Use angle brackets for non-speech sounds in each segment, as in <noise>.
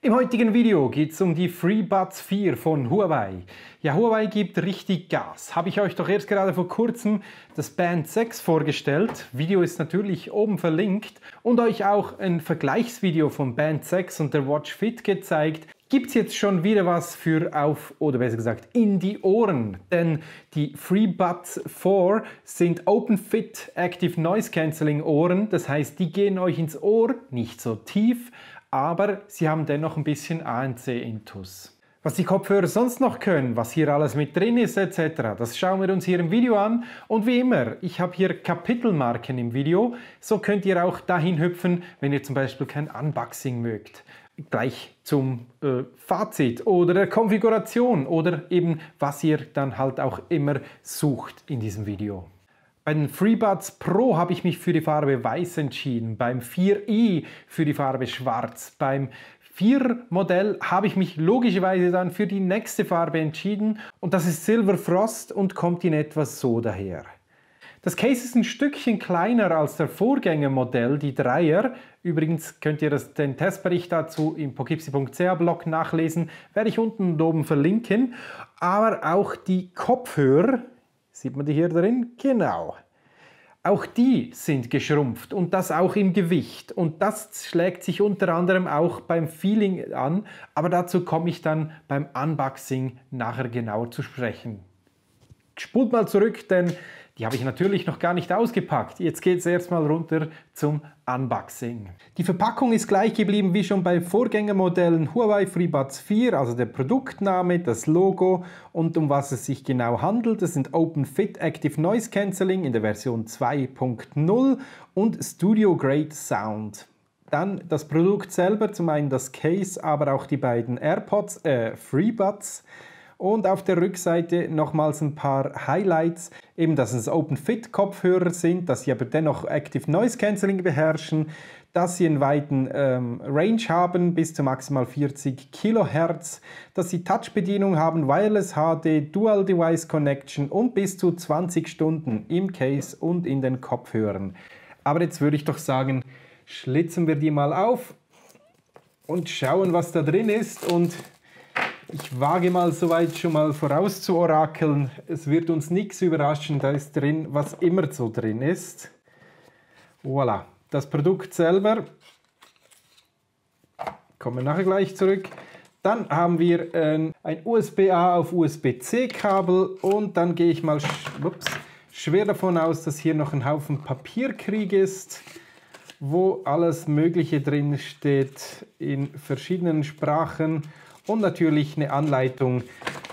Im heutigen Video geht es um die FreeBuds 4 von Huawei. Ja, Huawei gibt richtig Gas. Habe ich euch doch erst gerade vor kurzem das Band 6 vorgestellt. Video ist natürlich oben verlinkt und euch auch ein Vergleichsvideo von Band 6 und der Watch Fit gezeigt. es jetzt schon wieder was für auf, oder besser gesagt, in die Ohren. Denn die FreeBuds 4 sind OpenFit Active Noise Cancelling Ohren. Das heißt, die gehen euch ins Ohr, nicht so tief, aber sie haben dennoch ein bisschen ANC-Intus. Was die Kopfhörer sonst noch können, was hier alles mit drin ist etc., das schauen wir uns hier im Video an. Und wie immer, ich habe hier Kapitelmarken im Video, so könnt ihr auch dahin hüpfen, wenn ihr zum Beispiel kein Unboxing mögt. Gleich zum äh, Fazit oder der Konfiguration oder eben was ihr dann halt auch immer sucht in diesem Video. Bei den FreeBuds Pro habe ich mich für die Farbe Weiß entschieden, beim 4i für die Farbe Schwarz, beim 4 Modell habe ich mich logischerweise dann für die nächste Farbe entschieden und das ist Silver Frost und kommt in etwas so daher. Das Case ist ein Stückchen kleiner als der Vorgängermodell, die Dreier. Übrigens könnt ihr das, den Testbericht dazu im pokipsi.ch-Blog nachlesen, werde ich unten und oben verlinken. Aber auch die Kopfhörer, sieht man die hier drin? Genau, auch die sind geschrumpft und das auch im Gewicht. Und das schlägt sich unter anderem auch beim Feeling an, aber dazu komme ich dann beim Unboxing nachher genauer zu sprechen spult mal zurück, denn die habe ich natürlich noch gar nicht ausgepackt. Jetzt geht es erstmal runter zum Unboxing. Die Verpackung ist gleich geblieben wie schon bei Vorgängermodellen Huawei FreeBuds 4, also der Produktname, das Logo und um was es sich genau handelt. Das sind OpenFit Active Noise Cancelling in der Version 2.0 und Studio Grade Sound. Dann das Produkt selber, zum einen das Case, aber auch die beiden AirPods, äh, FreeBuds. Und auf der Rückseite nochmals ein paar Highlights, eben dass es Open-Fit-Kopfhörer sind, dass sie aber dennoch Active Noise Cancelling beherrschen, dass sie einen weiten ähm, Range haben, bis zu maximal 40 Kilohertz, dass sie Touchbedienung haben, Wireless HD, Dual Device Connection und bis zu 20 Stunden im Case und in den Kopfhörern. Aber jetzt würde ich doch sagen, schlitzen wir die mal auf und schauen, was da drin ist und ich wage mal soweit schon mal voraus zu orakeln. Es wird uns nichts überraschen, da ist drin, was immer so drin ist. Voilà. Das Produkt selber. Kommen wir nachher gleich zurück. Dann haben wir ähm, ein, USB-A auf USB-C-Kabel und dann gehe ich mal ups, schwer davon aus, dass hier noch ein Haufen Papierkrieg ist, wo alles Mögliche drin steht in verschiedenen Sprachen und natürlich eine Anleitung,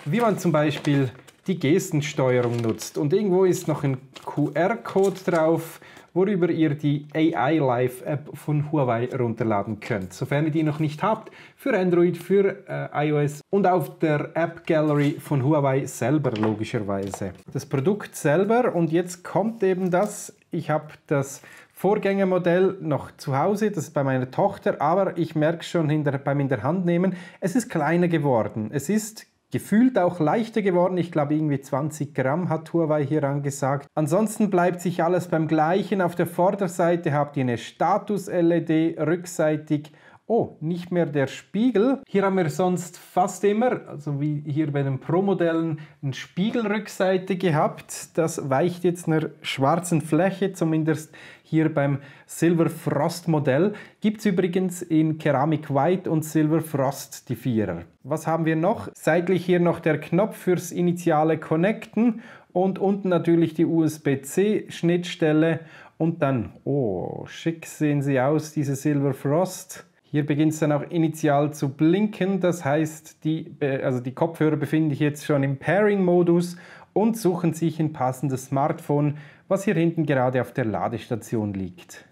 wie man zum Beispiel die Gestensteuerung nutzt. Und irgendwo ist noch ein QR-Code drauf, worüber ihr die AI Live App von Huawei runterladen könnt. Sofern ihr die noch nicht habt, für Android, für äh, iOS und auf der App Gallery von Huawei selber logischerweise. Das Produkt selber und jetzt kommt eben das, ich habe das Vorgängermodell noch zu Hause, das ist bei meiner Tochter, aber ich merke schon hinter, beim in der Hand nehmen, es ist kleiner geworden. Es ist gefühlt auch leichter geworden. Ich glaube, irgendwie 20 Gramm hat Huawei hier angesagt. Ansonsten bleibt sich alles beim Gleichen. Auf der Vorderseite habt ihr eine Status-LED, rückseitig Oh, nicht mehr der Spiegel. Hier haben wir sonst fast immer, also wie hier bei den Pro-Modellen, eine Spiegelrückseite gehabt. Das weicht jetzt einer schwarzen Fläche, zumindest hier beim Silver Frost Modell. Gibt es übrigens in Keramik White und Silver Frost die Vierer. Was haben wir noch? Seitlich hier noch der Knopf fürs initiale Connecten und unten natürlich die USB-C-Schnittstelle. Und dann, oh, schick sehen sie aus, diese Silver Frost. Hier beginnt es dann auch initial zu blinken, das heißt, die, also die Kopfhörer befinden sich jetzt schon im Pairing-Modus und suchen sich ein passendes Smartphone, was hier hinten gerade auf der Ladestation liegt.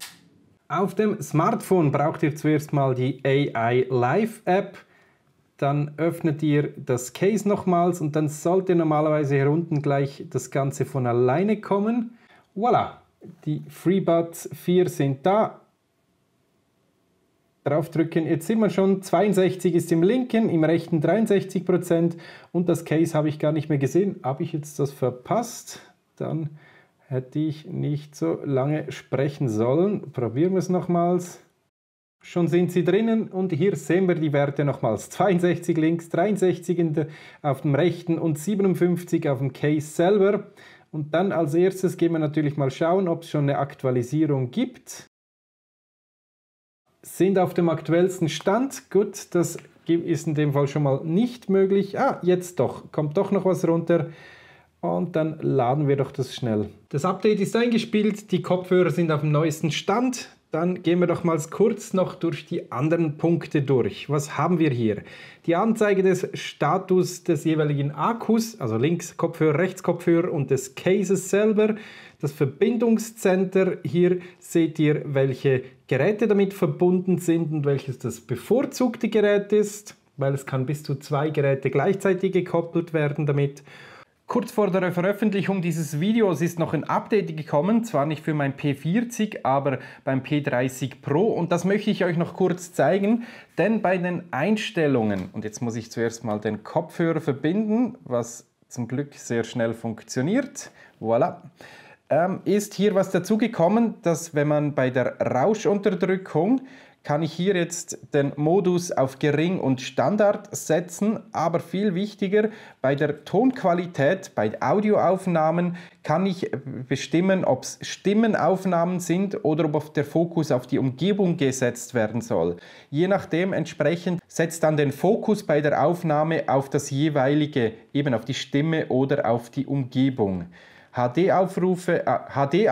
Auf dem Smartphone braucht ihr zuerst mal die AI Live App, dann öffnet ihr das Case nochmals und dann sollte normalerweise hier unten gleich das Ganze von alleine kommen. Voila, die FreeBuds 4 sind da draufdrücken. Jetzt sind wir schon, 62 ist im linken, im rechten 63 Prozent und das Case habe ich gar nicht mehr gesehen. Habe ich jetzt das verpasst? Dann hätte ich nicht so lange sprechen sollen. Probieren wir es nochmals. Schon sind sie drinnen und hier sehen wir die Werte nochmals. 62 links, 63 der, auf dem rechten und 57 auf dem Case selber. Und dann als erstes gehen wir natürlich mal schauen, ob es schon eine Aktualisierung gibt sind auf dem aktuellsten Stand. Gut, das ist in dem Fall schon mal nicht möglich. Ah, jetzt doch, kommt doch noch was runter. Und dann laden wir doch das schnell. Das Update ist eingespielt, die Kopfhörer sind auf dem neuesten Stand. Dann gehen wir doch mal kurz noch durch die anderen Punkte durch. Was haben wir hier? Die Anzeige des Status des jeweiligen Akkus, also links Kopfhörer, rechts Kopfhörer und des Cases selber. Das Verbindungscenter, hier seht ihr, welche Geräte damit verbunden sind und welches das bevorzugte Gerät ist, weil es kann bis zu zwei Geräte gleichzeitig gekoppelt werden damit. Kurz vor der Veröffentlichung dieses Videos ist noch ein Update gekommen, zwar nicht für mein P40, aber beim P30 Pro und das möchte ich euch noch kurz zeigen, denn bei den Einstellungen, und jetzt muss ich zuerst mal den Kopfhörer verbinden, was zum Glück sehr schnell funktioniert, voilà, ähm, ist hier was dazugekommen, dass wenn man bei der Rauschunterdrückung kann ich hier jetzt den Modus auf Gering und Standard setzen, aber viel wichtiger, bei der Tonqualität, bei Audioaufnahmen kann ich bestimmen, ob es Stimmenaufnahmen sind oder ob der Fokus auf die Umgebung gesetzt werden soll. Je nachdem entsprechend setzt dann den Fokus bei der Aufnahme auf das jeweilige, eben auf die Stimme oder auf die Umgebung. HD-Anrufe äh, HD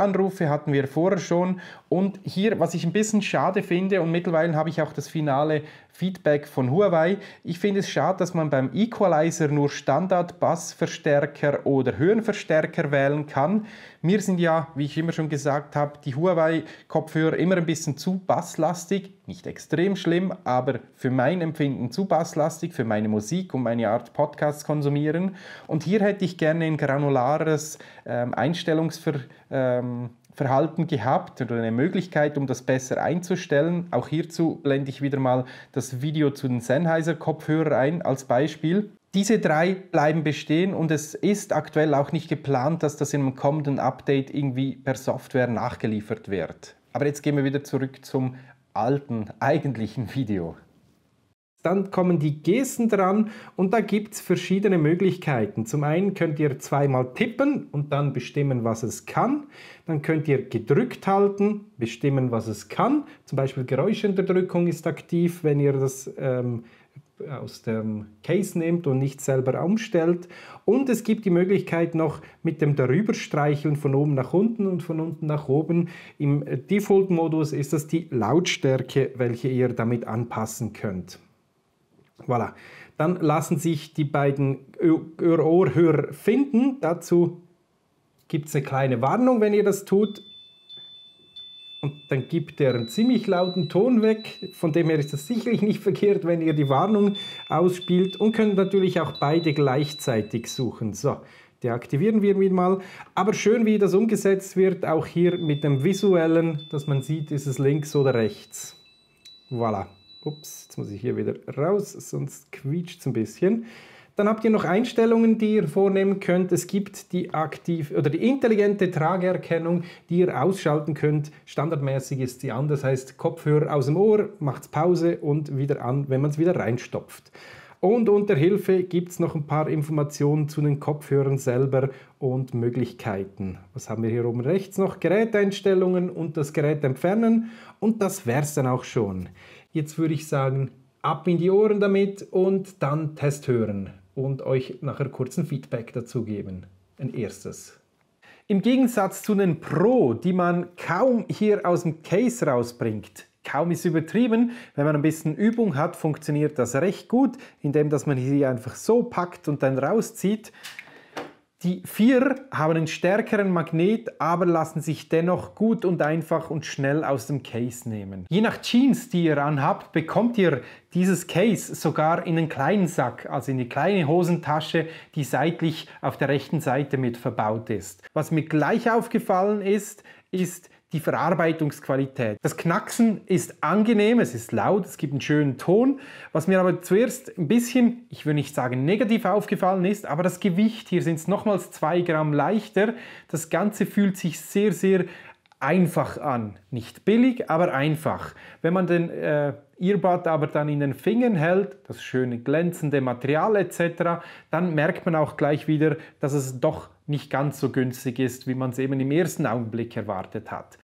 hatten wir vorher schon und hier, was ich ein bisschen schade finde, und mittlerweile habe ich auch das finale Feedback von Huawei, ich finde es schade, dass man beim Equalizer nur Standard Bassverstärker oder Höhenverstärker wählen kann. Mir sind ja, wie ich immer schon gesagt habe, die Huawei-Kopfhörer immer ein bisschen zu basslastig. Nicht extrem schlimm, aber für mein Empfinden zu basslastig, für meine Musik und meine Art Podcast konsumieren. Und hier hätte ich gerne ein granulares ähm, Einstellungsver... Ähm, Verhalten gehabt oder eine Möglichkeit, um das besser einzustellen. Auch hierzu blende ich wieder mal das Video zu den Sennheiser-Kopfhörer ein als Beispiel. Diese drei bleiben bestehen und es ist aktuell auch nicht geplant, dass das im kommenden Update irgendwie per Software nachgeliefert wird. Aber jetzt gehen wir wieder zurück zum alten, eigentlichen Video. Dann kommen die Gesten dran und da gibt es verschiedene Möglichkeiten. Zum einen könnt ihr zweimal tippen und dann bestimmen, was es kann. Dann könnt ihr gedrückt halten, bestimmen, was es kann. Zum Beispiel Geräuschunterdrückung ist aktiv, wenn ihr das ähm, aus dem Case nehmt und nicht selber umstellt. Und es gibt die Möglichkeit noch mit dem Darüberstreicheln von oben nach unten und von unten nach oben. Im Default-Modus ist das die Lautstärke, welche ihr damit anpassen könnt. Voilà. Dann lassen sich die beiden Ohrhörer finden. Dazu gibt es eine kleine Warnung, wenn ihr das tut. Und dann gibt er einen ziemlich lauten Ton weg. Von dem her ist das sicherlich nicht verkehrt, wenn ihr die Warnung ausspielt. Und könnt natürlich auch beide gleichzeitig suchen. So, deaktivieren wir ihn mal. Aber schön, wie das umgesetzt wird, auch hier mit dem visuellen, dass man sieht, ist es links oder rechts. Voilà. Ups, jetzt muss ich hier wieder raus, sonst quietscht es ein bisschen. Dann habt ihr noch Einstellungen, die ihr vornehmen könnt. Es gibt die aktiv oder die intelligente Trageerkennung, die ihr ausschalten könnt. Standardmäßig ist sie an, das heißt Kopfhörer aus dem Ohr, macht Pause und wieder an, wenn man es wieder reinstopft. Und unter Hilfe gibt es noch ein paar Informationen zu den Kopfhörern selber und Möglichkeiten. Was haben wir hier oben rechts noch? Geräteinstellungen und das Gerät entfernen. Und das wäre es dann auch schon. Jetzt würde ich sagen, ab in die Ohren damit und dann Test hören und euch nachher kurzen Feedback dazu geben. Ein erstes. Im Gegensatz zu den Pro, die man kaum hier aus dem Case rausbringt, kaum ist übertrieben. Wenn man ein bisschen Übung hat, funktioniert das recht gut, indem dass man sie einfach so packt und dann rauszieht. Die vier haben einen stärkeren Magnet, aber lassen sich dennoch gut und einfach und schnell aus dem Case nehmen. Je nach Jeans, die ihr anhabt, bekommt ihr dieses Case sogar in einen kleinen Sack, also in eine kleine Hosentasche, die seitlich auf der rechten Seite mit verbaut ist. Was mir gleich aufgefallen ist, ist, die Verarbeitungsqualität. Das Knacksen ist angenehm, es ist laut, es gibt einen schönen Ton. Was mir aber zuerst ein bisschen, ich würde nicht sagen negativ aufgefallen ist, aber das Gewicht, hier sind es nochmals 2 Gramm leichter. Das Ganze fühlt sich sehr, sehr einfach an. Nicht billig, aber einfach. Wenn man den äh, Earbud aber dann in den Fingern hält, das schöne glänzende Material etc., dann merkt man auch gleich wieder, dass es doch nicht ganz so günstig ist, wie man es eben im ersten Augenblick erwartet hat.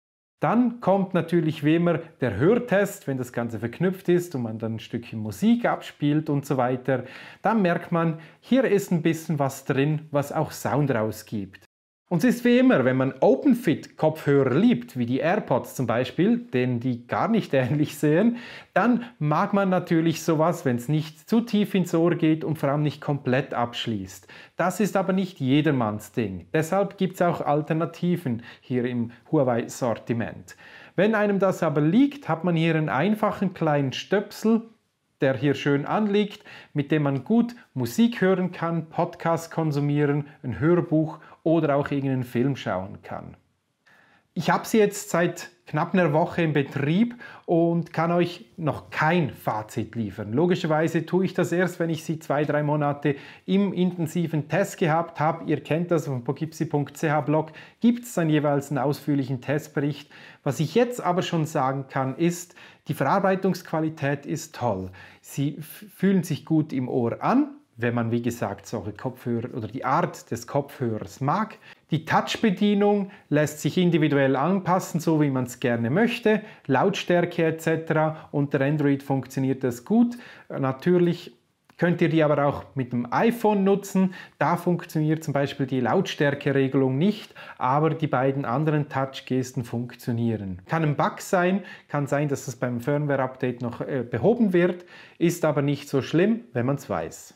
Dann kommt natürlich wie immer der Hörtest, wenn das Ganze verknüpft ist und man dann ein Stückchen Musik abspielt und so weiter. Dann merkt man, hier ist ein bisschen was drin, was auch Sound rausgibt. Und es ist wie immer, wenn man OpenFit-Kopfhörer liebt, wie die AirPods zum Beispiel, denen die gar nicht <laughs> ähnlich sehen, dann mag man natürlich sowas, wenn es nicht zu tief ins Ohr geht und vor allem nicht komplett abschließt. Das ist aber nicht jedermanns Ding. Deshalb gibt es auch Alternativen hier im Huawei-Sortiment. Wenn einem das aber liegt, hat man hier einen einfachen kleinen Stöpsel, der hier schön anliegt, mit dem man gut Musik hören kann, Podcasts konsumieren, ein Hörbuch oder auch irgendeinen Film schauen kann. Ich habe sie jetzt seit knapp einer Woche im Betrieb und kann euch noch kein Fazit liefern. Logischerweise tue ich das erst, wenn ich sie zwei, drei Monate im intensiven Test gehabt habe. Ihr kennt das vom pogipsi.ch Blog, gibt es dann jeweils einen ausführlichen Testbericht. Was ich jetzt aber schon sagen kann, ist, die Verarbeitungsqualität ist toll. Sie fühlen sich gut im Ohr an wenn man, wie gesagt, solche Kopfhörer oder die Art des Kopfhörers mag. Die Touch-Bedienung lässt sich individuell anpassen, so wie man es gerne möchte, Lautstärke etc. Unter Android funktioniert das gut. Äh, natürlich könnt ihr die aber auch mit dem iPhone nutzen. Da funktioniert zum Beispiel die Lautstärkeregelung nicht, aber die beiden anderen Touch-Gesten funktionieren. Kann ein Bug sein, kann sein, dass es beim Firmware-Update noch äh, behoben wird, ist aber nicht so schlimm, wenn man es weiß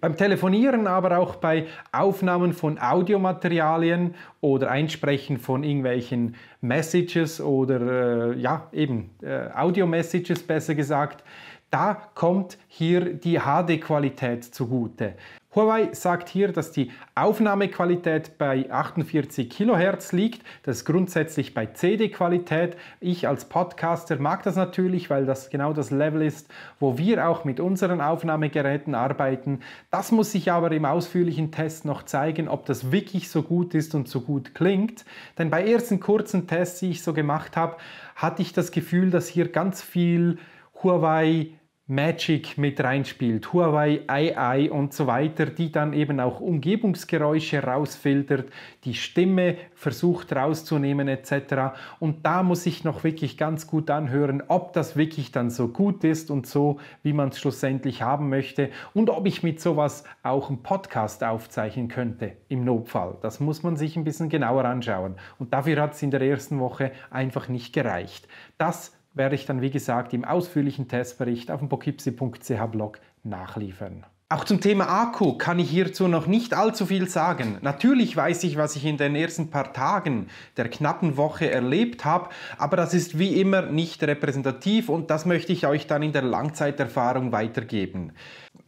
beim Telefonieren, aber auch bei Aufnahmen von Audiomaterialien oder Einsprechen von irgendwelchen Messages oder äh, ja, eben äh, Audio-Messages besser gesagt. Da kommt hier die HD-Qualität zugute. Huawei sagt hier, dass die Aufnahmequalität bei 48 kHz liegt. Das ist grundsätzlich bei CD-Qualität. Ich als Podcaster mag das natürlich, weil das genau das Level ist, wo wir auch mit unseren Aufnahmegeräten arbeiten. Das muss ich aber im ausführlichen Test noch zeigen, ob das wirklich so gut ist und so gut klingt. Denn bei ersten kurzen Tests, die ich so gemacht habe, hatte ich das Gefühl, dass hier ganz viel Huawei Magic mit reinspielt, Huawei AI und so weiter, die dann eben auch Umgebungsgeräusche rausfiltert, die Stimme versucht rauszunehmen etc. Und da muss ich noch wirklich ganz gut anhören, ob das wirklich dann so gut ist und so, wie man es schlussendlich haben möchte und ob ich mit sowas auch einen Podcast aufzeichnen könnte im Notfall. Das muss man sich ein bisschen genauer anschauen. Und dafür hat es in der ersten Woche einfach nicht gereicht. Das werde ich dann, wie gesagt, im ausführlichen Testbericht auf dem bokipsi.ch Blog nachliefern. Auch zum Thema Akku kann ich hierzu noch nicht allzu viel sagen. Natürlich weiß ich, was ich in den ersten paar Tagen der knappen Woche erlebt habe, aber das ist wie immer nicht repräsentativ und das möchte ich euch dann in der Langzeiterfahrung weitergeben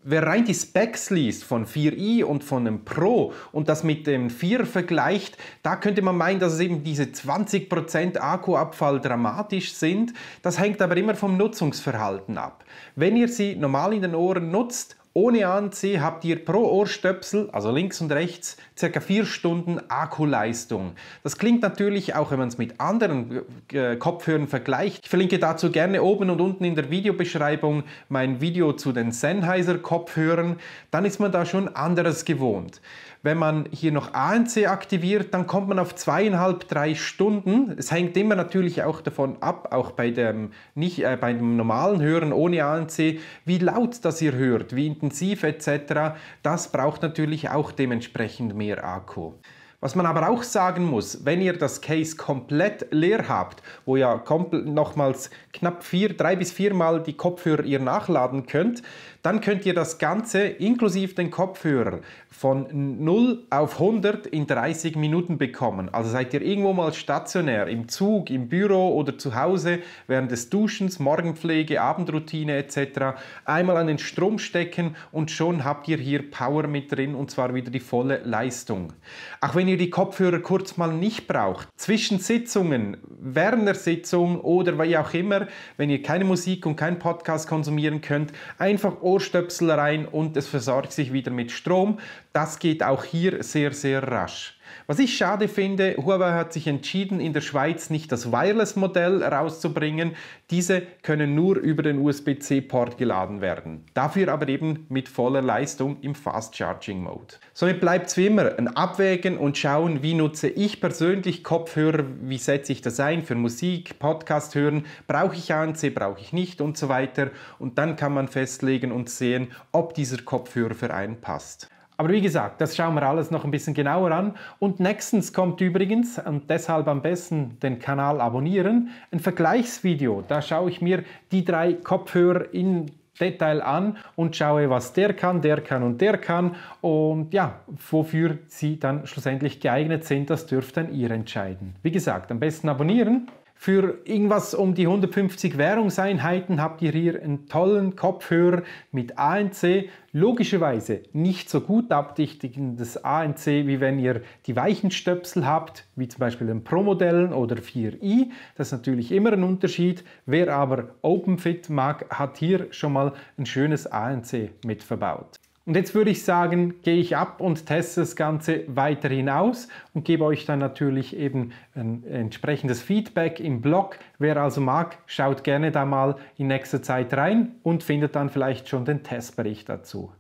wer rein die Specs liest von 4i und von einem Pro und das mit dem 4 vergleicht, da könnte man meinen, dass es eben diese 20% Akkuabfall dramatisch sind. Das hängt aber immer vom Nutzungsverhalten ab. Wenn ihr sie normal in den Ohren nutzt ohne ANC habt ihr pro Ohrstöpsel, also links und rechts, ca. 4 Stunden Akkuleistung. Das klingt natürlich auch, wenn man es mit anderen äh, äh, Kopfhörern vergleicht. Ich verlinke dazu gerne oben und unten in der Videobeschreibung mein Video zu den Sennheiser Kopfhörern. Dann ist man da schon anderes gewohnt. Wenn man hier noch ANC aktiviert, dann kommt man auf zweieinhalb, drei Stunden. Es hängt immer natürlich auch davon ab, auch bei dem, nicht, äh, bei normalen Hören ohne ANC, wie laut das ihr hört, wie intensiv etc. Das braucht natürlich auch dementsprechend mehr Akku. Was man aber auch sagen muss, wenn ihr das Case komplett leer habt, wo ihr nochmals knapp vier, drei bis viermal die Kopfhörer ihr nachladen könnt, dann könnt ihr das Ganze inklusive den Kopfhörer von 0 auf 100 in 30 Minuten bekommen. Also seid ihr irgendwo mal stationär, im Zug, im Büro oder zu Hause, während des Duschens, Morgenpflege, Abendroutine etc. Einmal an den Strom stecken und schon habt ihr hier Power mit drin und zwar wieder die volle Leistung. Auch wenn ihr ihr die Kopfhörer kurz mal nicht braucht. Zwischen Sitzungen, während der Sitzung oder wie auch immer, wenn ihr keine Musik und keinen Podcast konsumieren könnt, einfach Ohrstöpsel rein und es versorgt sich wieder mit Strom. Das geht auch hier sehr, sehr rasch. Was ich schade finde, Huawei hat sich entschieden, in der Schweiz nicht das Wireless-Modell rauszubringen. Diese können nur über den USB-C-Port geladen werden. Dafür aber eben mit voller Leistung im Fast Charging Mode. Somit bleibt es wie immer ein Abwägen und schauen, wie nutze ich persönlich Kopfhörer, wie setze ich das ein für Musik, Podcast hören, brauche ich ANC, brauche ich nicht und so weiter. Und dann kann man festlegen und sehen, ob dieser Kopfhörer für einen passt. Aber wie gesagt, das schauen wir alles noch ein bisschen genauer an. Und nächstens kommt übrigens, und deshalb am besten den Kanal abonnieren, ein Vergleichsvideo. Da schaue ich mir die drei Kopfhörer in Detail an und schaue, was der kann, der kann und der kann und ja, wofür sie dann schlussendlich geeignet sind, das dürft dann ihr entscheiden. Wie gesagt, am besten abonnieren für irgendwas um die 150 Währungseinheiten habt ihr hier einen tollen Kopfhörer mit ANC. Logischerweise nicht so gut abdichtendes ANC, wie wenn ihr die weichen Stöpsel habt, wie zum Beispiel den Pro-Modellen oder 4i. Das ist natürlich immer ein Unterschied. Wer aber OpenFit mag, hat hier schon mal ein schönes ANC mit verbaut. Und jetzt würde ich sagen, gehe ich ab und teste das Ganze weiter hinaus und gebe euch dann natürlich eben ein entsprechendes Feedback im Blog. Wer also mag, schaut gerne da mal in nächster Zeit rein und findet dann vielleicht schon den Testbericht dazu.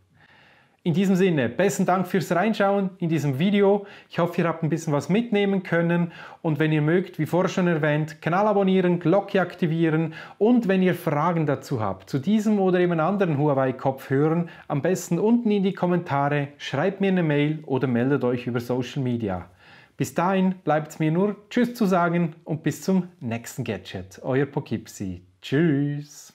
In diesem Sinne, besten Dank fürs Reinschauen in diesem Video. Ich hoffe, ihr habt ein bisschen was mitnehmen können. Und wenn ihr mögt, wie vorher schon erwähnt, Kanal abonnieren, Glocke aktivieren. Und wenn ihr Fragen dazu habt, zu diesem oder eben anderen Huawei-Kopfhörern, am besten unten in die Kommentare, schreibt mir eine Mail oder meldet euch über Social Media. Bis dahin bleibt es mir nur Tschüss zu sagen und bis zum nächsten Gadget. Euer Pokipsi. Tschüss.